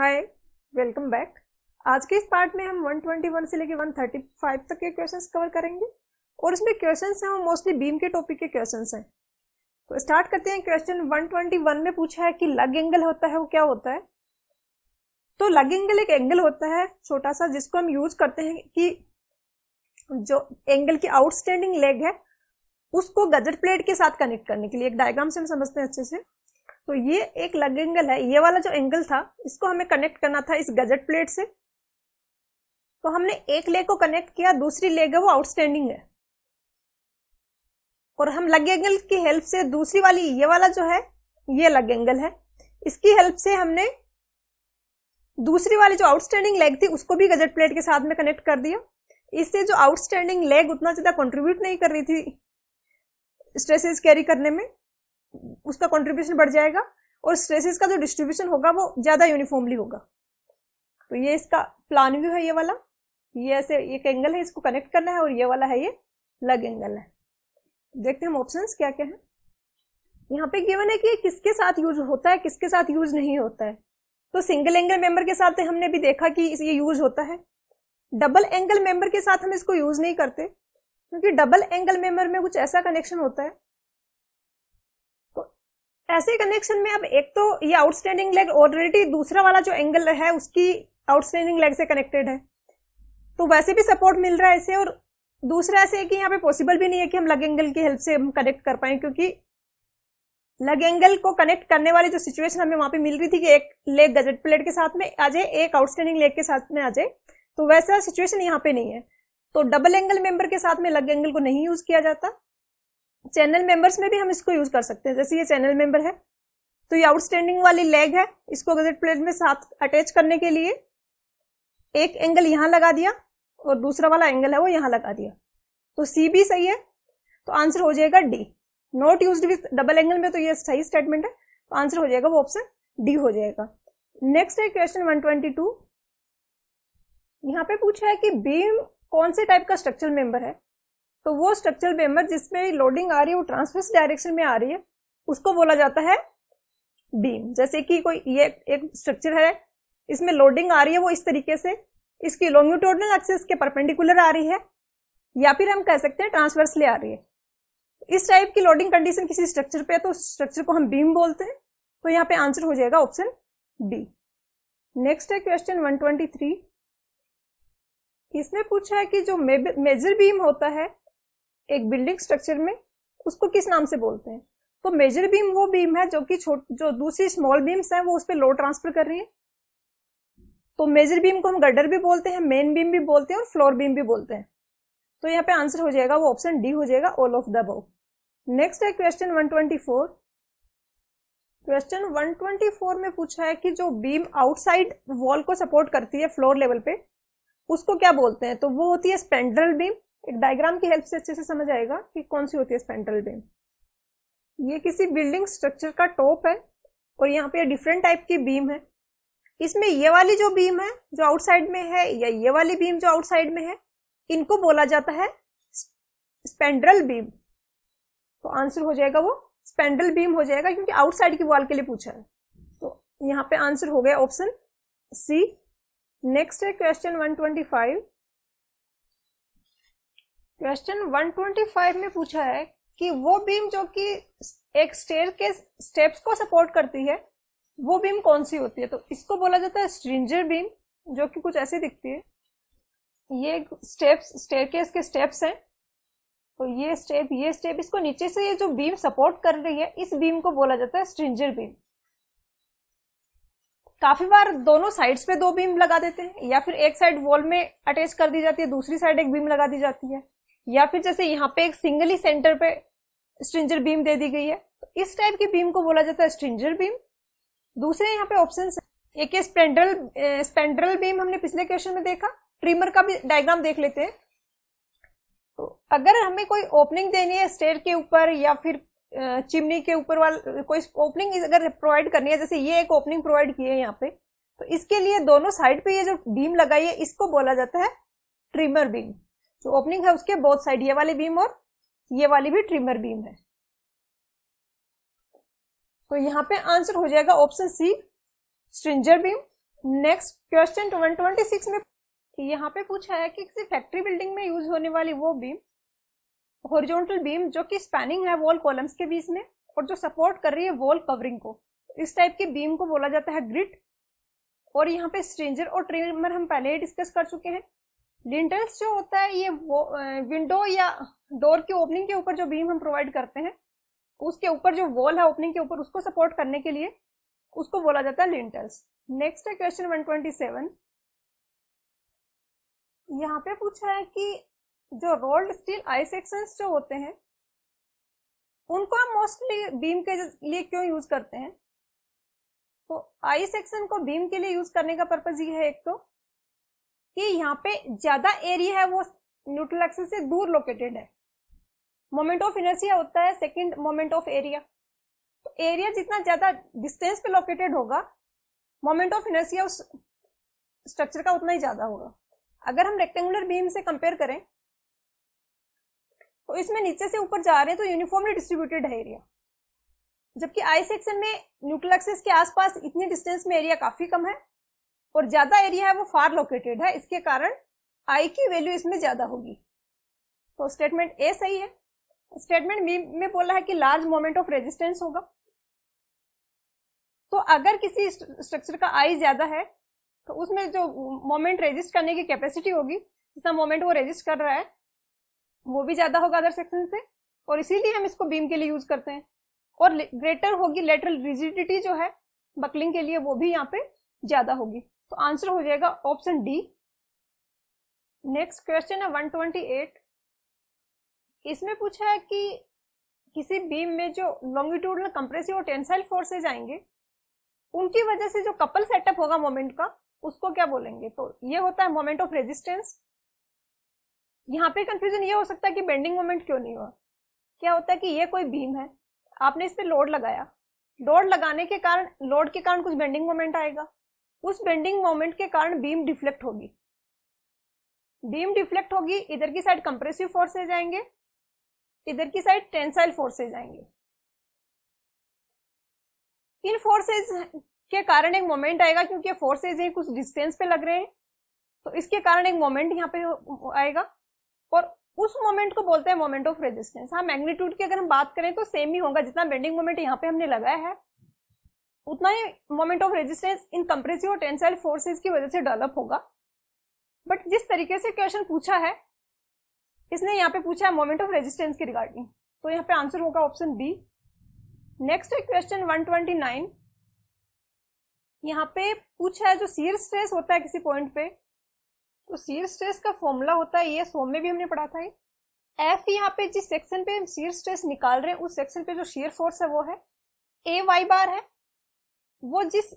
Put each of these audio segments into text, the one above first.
hi welcome back आज के इस पार्ट में हम 121 से लेकर 135 तक के क्वेश्चंस कवर करेंगे और इसमें क्वेश्चंस हैं वो मोस्टली बीम के टॉपिक के क्वेश्चंस हैं तो स्टार्ट करते हैं क्वेश्चन 121 में पूछा है कि लग एंगल होता है वो क्या होता है तो लग एंगल एक एंगल होता है छोटा सा जिसको हम यूज करते हैं कि जो एंगल की आउटस्टैंडिंग लेग है उसको गजट प्लेट के साथ कनेक्ट करने के लिए एक डायग्राम से हम समझते हैं अच्छे से तो ये एक लग एंगल है ये वाला जो एंगल था इसको हमें कनेक्ट करना था इस गजट प्लेट से तो हमने एक लेग को कनेक्ट किया दूसरी लेग है वो आउटस्टैंडिंग है और हम लग एंगल की हेल्प से दूसरी वाली ये वाला जो है ये लग एंगल है इसकी हेल्प से हमने दूसरी वाली जो आउटस्टैंडिंग लेग थी उसको भी गजट प्लेट के साथ में कनेक्ट कर दिया इससे जो आउटस्टैंडिंग लेग उतना ज्यादा कंट्रीब्यूट नहीं कर रही थी स्ट्रेसेस कैरी करने में उसका कॉन्ट्रीब्यूशन बढ़ जाएगा और स्ट्रेसेस का जो डिस्ट्रीब्यूशन होगा वो ज्यादा यूनिफॉर्मली होगा तो ये इसका प्लान व्यू है ये वाला ये ऐसे एक एंगल है इसको कनेक्ट करना है और ये वाला है ये लग एंगल है देखते हैं हम ऑप्शन क्या क्या है यहाँ पे गिवन है कि किसके साथ यूज होता है किसके साथ यूज नहीं होता है तो सिंगल एंगल मेंबर के साथ हमने भी देखा कि ये यूज होता है डबल एंगल मेंबर के साथ हम इसको यूज नहीं करते क्योंकि डबल एंगल मेंबर में कुछ ऐसा कनेक्शन होता है ऐसे कनेक्शन में अब एक तो ये आउटस्टैंडिंग लेग ऑलरेडी दूसरा वाला जो एंगल है उसकी आउटस्टैंडिंग लेग से कनेक्टेड है तो वैसे भी सपोर्ट मिल रहा है इसे और दूसरा ऐसे है कि यहाँ पे पॉसिबल भी नहीं है कि हम लग एंगल की हेल्प से हम कनेक्ट कर पाए क्योंकि लग एंगल को कनेक्ट करने वाली जो सिचुएशन हमें वहां पे मिल रही थी कि एक लेग गजेट प्लेट के साथ में आ जाए एक आउटस्टैंडिंग लेग के साथ में आ जाए तो वैसा सिचुएशन यहाँ पे नहीं है तो डबल एंगल मेंबर के साथ में लग एंगल को नहीं यूज किया जाता चैनल मेंबर्स में भी हम इसको यूज कर सकते हैं जैसे ये चैनल मेंबर है तो ये आउटस्टैंडिंग वाली लेग है इसको गजेट प्लेट में साथ अटैच करने के लिए एक एंगल यहाँ लगा दिया और दूसरा वाला एंगल है वो यहाँ लगा दिया तो सी भी सही है तो आंसर हो जाएगा D not use with double angle में तो ये सही स्टेटमेंट है तो आंसर हो जाएगा वो ऑप्शन डी हो जाएगा नेक्स्ट है क्वेश्चन 122 यहाँ पे पूछा है कि बीम कौन से टाइप का स्ट्रक्चर मेंबर है तो वो स्ट्रक्चरल बेमर जिसमें लोडिंग आ रही है वो ट्रांसवर्स डायरेक्शन में आ रही है उसको बोला जाता है बीम जैसे कि कोई ये एक स्ट्रक्चर है इसमें लोडिंग आ रही है वो इस तरीके से इसकी लॉन्ग्यूटोडनल एक्सेस के परपेंडिकुलर आ रही है या फिर हम कह सकते हैं ट्रांसवर्सली आ रही है इस टाइप की लोडिंग कंडीशन किसी स्ट्रक्चर पे है तो स्ट्रक्चर को हम बीम बोलते हैं तो यहाँ पे आंसर हो जाएगा ऑप्शन बी नेक्स्ट है क्वेश्चन 123 इसमें पूछा है कि जो मेजर बीम होता है एक बिल्डिंग स्ट्रक्चर में उसको किस नाम से बोलते हैं तो मेजर बीम वो बीम है जो कि छोट जो दूसरी स्मॉल बीम्स हैं वो उस पर लोड ट्रांसफर कर रही है तो मेजर बीम को हम गर्डर भी बोलते हैं मेन बीम भी बोलते हैं और फ्लोर बीम भी बोलते हैं तो यहाँ पे आंसर हो जाएगा वो ऑप्शन डी हो जाएगा all of the above next है क्वेश्चन 124 क्वेश्चन 124 में पूछा है कि जो बीम आउटसाइड वॉल को सपोर्ट करती है फ्लोर लेवल पे उसको क्या बोलते हैं तो वो होती है स्पेंड्रल बीम एक डायग्राम की हेल्प से अच्छे से समझ आएगा कि कौन सी होती है स्पेंड्रल वेन ये किसी बिल्डिंग स्ट्रक्चर का टॉप है और यहाँ पे डिफरेंट टाइप की बीम है इसमें ये वाली जो बीम है जो आउटसाइड में है या ये वाली बीम जो आउटसाइड में है इनको बोला जाता है स्पेंड्रल बीम तो आंसर हो जाएगा वो स्पेंड्रल बीम हो जाएगा क्योंकि आउटसाइड की वॉल के लिए पूछा है तो यहाँ पे आंसर हो गया ऑप्शन सी नेक्स्ट है क्वेश्चन 125 क्वेश्चन 125 में पूछा है कि वो बीम जो कि एक स्टेयर के स्टेप्स को सपोर्ट करती है वो बीम कौन सी होती है तो इसको बोला जाता है स्ट्रिंजर बीम जो कि कुछ ऐसी दिखती है ये स्टेप्स स्टेयर के स्टेप्स हैं तो ये स्टेप ये स्टेप इसको नीचे से ये जो बीम सपोर्ट कर रही है इस बीम को बोला जाता है स्ट्रिंजर बीम काफी बार दोनों साइड्स पे दो बीम लगा देते हैं या फिर एक साइड वॉल में अटैच कर दी जाती है दूसरी साइड एक बीम लगा दी जाती है या फिर जैसे यहाँ पे एक सिंगल ही सेंटर पे स्ट्रिंजर बीम दे दी गई है तो इस टाइप की बीम को बोला जाता है स्ट्रिंजर बीम दूसरे यहाँ पे ऑप्शन एक स्पेंड्रल स्पेंड्रल बीम हमने पिछले क्वेश्चन में देखा ट्रिमर का भी डायग्राम देख लेते हैं तो अगर हमें कोई ओपनिंग देनी है स्टेयर के ऊपर या फिर चिमनी के ऊपर वाला कोई ओपनिंग अगर प्रोवाइड करनी है जैसे ये एक ओपनिंग प्रोवाइड की है यहाँ पे तो इसके लिए दोनों साइड पे ये जो बीम लगाई है इसको बोला जाता है ट्रिमर बीम जो ओपनिंग है उसके बोथ साइड ये वाली बीम और ये वाली भी ट्रिमर बीम है तो यहाँ पे आंसर हो जाएगा option C stringer beam next question six में यहाँ पे पूछा है कि किसी फैक्ट्री बिल्डिंग में यूज होने वाली वो बीम हॉरिजॉन्टल बीम जो कि स्पैनिंग है वॉल कॉलम्स के बीच में और जो सपोर्ट कर रही है वॉल कवरिंग को इस टाइप की बीम को बोला जाता है ग्रिड और यहाँ पे स्ट्रेंजर और ट्रिमर हम पहले ही डिस्कस कर चुके हैं लिंटल्स जो होता है ये विंडो या डोर की ओपनिंग के ऊपर जो बीम हम प्रोवाइड करते हैं उसके ऊपर जो वॉल है ओपनिंग के ऊपर उसको सपोर्ट करने के लिए उसको बोला जाता है लिंटल्स नेक्स्ट है क्वेश्चन 127 यहाँ पे पूछा है कि जो रोल्ड स्टील आई सेक्शन जो होते हैं उनको हम मोस्टली बीम के लिए क्यों यूज करते हैं तो आई सेक्शन को बीम के लिए यूज करने का पर्पज ये है एक तो कि यहाँ पे ज्यादा एरिया है वो न्यूट्रल एक्सिस से दूर लोकेटेड है मोमेंट ऑफ इनर्सिया होता है सेकेंड मोमेंट ऑफ एरिया तो एरिया जितना ज्यादा डिस्टेंस पे लोकेटेड होगा मोमेंट ऑफ इनर्सिया उस स्ट्रक्चर का उतना ही ज्यादा होगा अगर हम रेक्टेंगुलर बीम से कंपेयर करें तो इसमें नीचे से ऊपर जा रहे हैं तो यूनिफॉर्मली डिस्ट्रीब्यूटेड है एरिया जबकि आई सेक्शन में न्यूक्लियर एक्सिस के आसपास इतने डिस्टेंस में एरिया काफी कम है और ज्यादा एरिया है वो फार लोकेटेड है इसके कारण आई की वैल्यू इसमें ज्यादा होगी तो स्टेटमेंट ए सही है स्टेटमेंट बी में बोला है कि लार्ज मोमेंट ऑफ रेजिस्टेंस होगा तो अगर किसी स्ट्रक्चर का आई ज्यादा है तो उसमें जो मोमेंट रेजिस्ट करने की कैपेसिटी होगी जितना मोमेंट वो रेजिस्ट कर रहा है वो भी ज्यादा होगा अदर सेक्शन से और इसीलिए हम इसको बीम के लिए यूज करते हैं और ग्रेटर होगी लेटरल रिजिडिटी जो है बकलिंग के लिए वो भी यहाँ पे ज्यादा होगी तो आंसर हो जाएगा ऑप्शन डी नेक्स्ट क्वेश्चन है 128 इसमें पूछा है कि किसी बीम में जो लॉन्गिट्यूडल कंप्रेसिव और टेंसाइल फोर्सेज आएंगे उनकी वजह से जो कपल सेटअप होगा मोमेंट का उसको क्या बोलेंगे तो ये होता है मोमेंट ऑफ रेजिस्टेंस यहाँ पे कंफ्यूजन ये हो सकता है कि बेंडिंग मोमेंट क्यों नहीं हुआ क्या होता है कि ये कोई बीम है आपने इस पर लोड लगाया लोड लगाने के कारण लोड के कारण कुछ बेंडिंग मोमेंट आएगा उस बेंडिंग मोमेंट के कारण बीम डिफ्लेक्ट होगी बीम डिफ्लेक्ट होगी इधर की साइड कंप्रेसिव फोर्सेज आएंगे इधर की साइड टेंसाइल फोर्सेज आएंगे इन फोर्सेज के कारण एक मोमेंट आएगा क्योंकि फोर्सेज है कुछ डिस्टेंस पे लग रहे हैं तो इसके कारण एक मोमेंट यहाँ पे आएगा और उस मोमेंट को बोलते हैं मोमेंट ऑफ रेजिस्टेंस हाँ मैग्नीट्यूड की अगर हम बात करें तो सेम ही होगा जितना बेंडिंग मोमेंट यहाँ पे हमने लगाया है उतना ही मोमेंट ऑफ रेजिस्टेंस इन कंप्रेसिव और टेंसाइल फोर्सेस की वजह से डेवलप होगा बट जिस तरीके से क्वेश्चन पूछा है इसने यहाँ पे पूछा है मोमेंट ऑफ रेजिस्टेंस के रिगार्डिंग तो यहाँ पे आंसर होगा ऑप्शन बी नेक्स्ट है क्वेश्चन 129 यहाँ पे पूछा है जो सीर स्ट्रेस होता है किसी पॉइंट पे तो सीर स्ट्रेस का फॉर्मूला होता है ये सोम में भी हमने पढ़ा था एफ यहाँ पे जिस सेक्शन पे हम सीर स्ट्रेस निकाल रहे हैं उस सेक्शन पे जो शेयर फोर्स है वो है ए वाई बार है वो जिस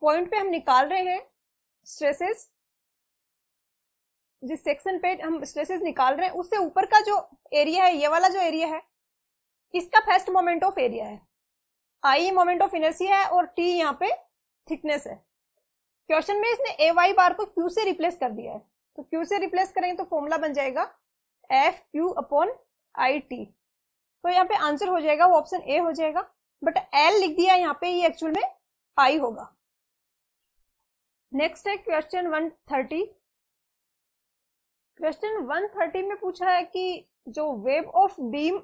पॉइंट पे हम निकाल रहे हैं स्ट्रेसेस जिस सेक्शन पे हम स्ट्रेसेस निकाल रहे हैं उससे ऊपर का जो एरिया है ये वाला जो एरिया है इसका फर्स्ट मोमेंट ऑफ एरिया है आई मोमेंट ऑफ इनर्सी है और टी यहाँ पे थिकनेस है क्वेश्चन में इसने ए वाई बार को क्यू से रिप्लेस कर दिया है तो क्यू से रिप्लेस करेंगे तो फॉर्मूला बन जाएगा F Q upon I T तो यहाँ पे आंसर हो जाएगा वो ऑप्शन ए हो जाएगा बट एल लिख दिया यहाँ पे ये एक्चुअल में आई होगा नेक्स्ट है question one thirty question one thirty में पूछा है कि जो वेव ऑफ बीम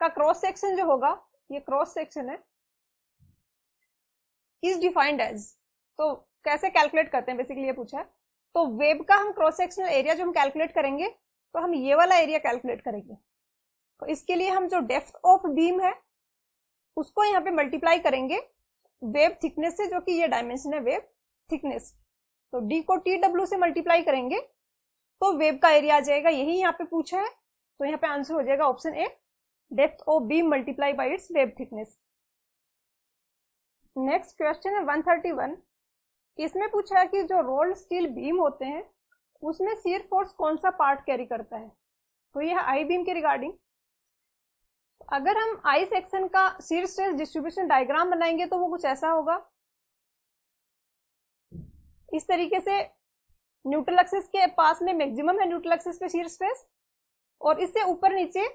का क्रॉस सेक्शन जो होगा ये क्रॉस सेक्शन है इज डिफाइंड एज तो कैसे कैलकुलेट करते हैं बेसिकली ये पूछा है तो वेब का हम क्रॉस सेक्शनल एरिया जो हम कैलकुलेट करेंगे तो हम ये वाला एरिया कैलकुलेट करेंगे तो इसके लिए हम जो डेफ ऑफ बीम है उसको यहाँ पे मल्टीप्लाई करेंगे वेब थिकनेस से जो कि ये डायमेंशन है वेब थिकनेस तो डी को टी डब्ल्यू से मल्टीप्लाई करेंगे तो वेब का एरिया आ जाएगा यही यहाँ पे पूछा है तो यहाँ पे आंसर हो जाएगा option A depth of beam multiply by its web thickness next question है 131 इसमें पूछा है कि जो रोल्ड स्टील बीम होते हैं उसमें सीयर फोर्स कौन सा पार्ट कैरी करता है तो यह आई बीम के रिगार्डिंग अगर हम आई सेक्शन का सीर स्ट्रेस डिस्ट्रीब्यूशन डायग्राम बनाएंगे तो वो कुछ ऐसा होगा इस तरीके से न्यूट्रल एक्सिस के पास में मैक्सिमम है न्यूट्रल एक्सिस पे सीर स्ट्रेस और इससे ऊपर नीचे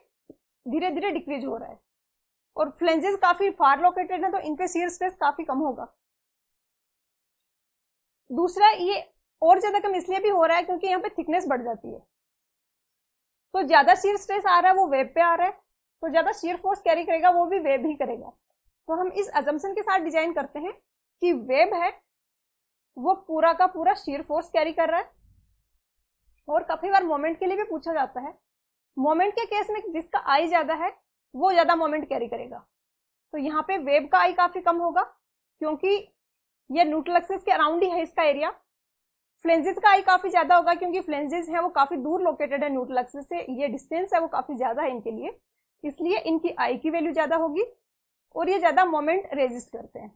धीरे धीरे डिक्रीज हो रहा है और फ्लेंजेस काफी फार लोकेटेड है तो इनपे सीर स्ट्रेस काफी कम होगा दूसरा ये और ज्यादा कम इसलिए भी हो रहा है क्योंकि यहाँ पे थिकनेस बढ़ जाती है तो ज्यादा सीर स्ट्रेस आ रहा है वो वेब पे आ रहा है तो ज्यादा शेयर फोर्स कैरी करेगा वो भी वेब ही करेगा तो हम इस एजम्सन के साथ डिजाइन करते हैं कि वेब है वो पूरा का पूरा शेयर फोर्स कैरी कर रहा है और काफी बार मोमेंट के लिए भी पूछा जाता है मोमेंट के केस में जिसका आई ज्यादा है वो ज्यादा मोमेंट कैरी करेगा तो यहाँ पे वेब का आई काफी कम होगा क्योंकि ये न्यूटलक्सिस के अराउंड ही है इसका एरिया फ्लेंजेस का आई काफी ज्यादा होगा क्योंकि फ्लेंजेस है वो काफी दूर लोकेटेड है न्यूटलक्सिस से ये डिस्टेंस है वो काफी ज्यादा है इनके लिए इसलिए इनकी आई की वैल्यू ज्यादा होगी और ये ज्यादा मोमेंट रेजिस्ट करते हैं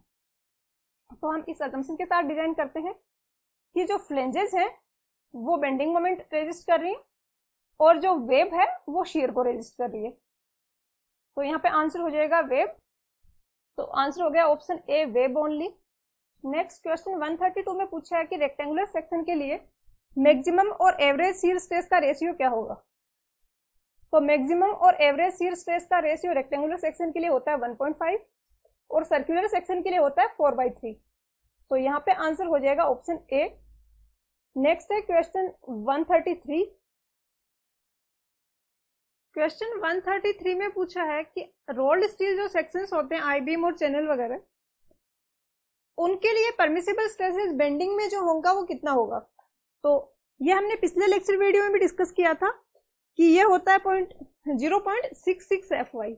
तो हम इस असम्पशन के साथ डिजाइन करते हैं कि जो फ्लेंजेस हैं वो बेंडिंग मोमेंट रेजिस्ट कर रही हैं और जो वेब है वो शेयर को रेजिस्ट कर रही है तो यहाँ पे आंसर हो जाएगा वेब तो आंसर हो गया option A web only next question 132 में पूछा है कि रेक्टेंगुलर सेक्शन के लिए मैक्सिमम और एवरेज सीर स्ट्रेस का रेशियो क्या होगा तो मैक्सिमम और एवरेज सीर स्ट्रेस का रेशियो रेक्टेंगुलर सेक्शन के लिए होता है 1.5 और सर्कुलर सेक्शन के लिए होता है 4 बाई थ्री तो यहाँ पे आंसर हो जाएगा ऑप्शन ए नेक्स्ट है क्वेश्चन 133 क्वेश्चन 133 में पूछा है कि रोल्ड स्टील जो सेक्शंस होते हैं आई बीम और चैनल वगैरह उनके लिए परमिसेबल स्ट्रेसेस बेंडिंग में जो होगा वो कितना होगा तो ये हमने पिछले लेक्चर वीडियो में भी डिस्कस किया था कि ये होता है point zero point six six F Y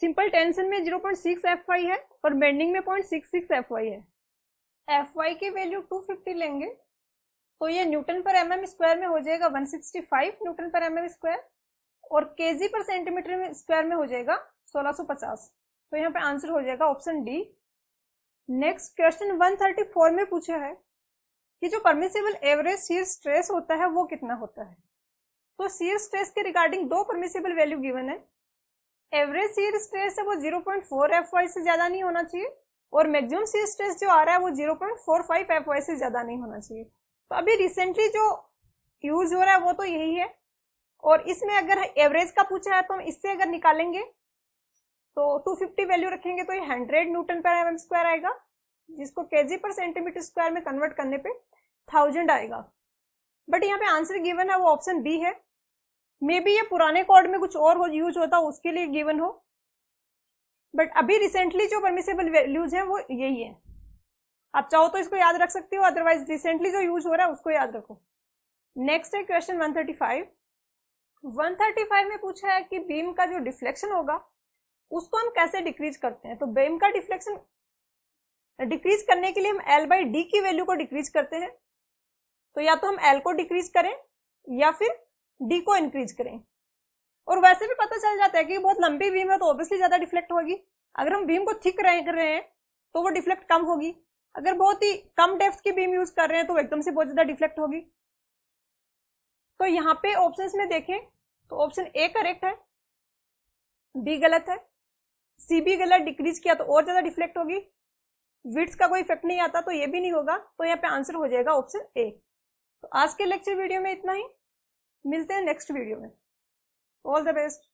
simple tension में zero point six F Y है और बेंडिंग में point six six F Y है एफ वाई की वैल्यू टू फिफ्टी लेंगे तो ये न्यूटन पर एम एम स्क्वायर में हो जाएगा वन सिक्सटी फाइव न्यूटन पर एम एम स्क्वायर और के जी पर सेंटीमीटर स्क्वायर में हो जाएगा सोलह सौ पचास तो यहाँ पे आंसर हो जाएगा option D next question one thirty four में पूछा है कि जो परमिसेबल एवरेज हीट स्ट्रेस होता है वो कितना होता है तो सीयर स्ट्रेस के रिगार्डिंग दो परमिसेबल वैल्यू गिवन है एवरेज सीयर स्ट्रेस है वो 0.4 वाई से ज्यादा नहीं होना चाहिए और मैक्सिमम सीयर स्ट्रेस जो आ रहा है वो 0.45 वाई से ज्यादा नहीं होना चाहिए तो अभी रिसेंटली जो यूज हो रहा है वो तो यही है और इसमें अगर एवरेज का पूछा है तो हम इससे अगर निकालेंगे तो 250 वैल्यू रखेंगे तो ये 100 न्यूटन पर एम स्क्वायर आएगा जिसको के पर सेंटीमीटर स्क्वायर में कन्वर्ट करने पे थाउजेंड आएगा बट यहाँ पे आंसर गिवन है वो ऑप्शन बी है मे बी ये पुराने कोड में कुछ और यूज होता उसके लिए गिवन हो बट अभी रिसेंटली जो परमिसेबल वैल्यूज है वो यही है आप चाहो तो इसको याद रख सकते हो अदरवाइज रिसेंटली जो यूज हो रहा है उसको याद रखो नेक्स्ट है क्वेश्चन 135 135 में पूछा है कि बीम का जो डिफ्लेक्शन होगा उसको हम कैसे डिक्रीज करते हैं तो बीम का डिफ्लेक्शन डिक्रीज करने के लिए हम एल बाई डी की वैल्यू को डिक्रीज करते हैं तो या तो हम एल को डिक्रीज करें या फिर डी को इंक्रीज करें और वैसे भी पता चल जाता है कि बहुत लंबी बीम है तो ऑब्वियसली ज्यादा डिफ्लेक्ट होगी अगर हम बीम को थिक कर रहे हैं तो वो डिफ्लेक्ट कम होगी अगर बहुत ही कम डेफ्थ की बीम यूज कर रहे हैं तो एकदम से बहुत ज्यादा डिफ्लेक्ट होगी तो यहाँ पे ऑप्शंस में देखें तो ऑप्शन ए करेक्ट है बी गलत है सी बी गलत डिक्रीज किया तो और ज्यादा डिफ्लेक्ट होगी विट्स का कोई इफेक्ट नहीं आता तो ये भी नहीं होगा तो यहाँ पे आंसर हो जाएगा ऑप्शन ए तो आज के लेक्चर वीडियो में इतना ही मिलते हैं नेक्स्ट वीडियो में ऑल द बेस्ट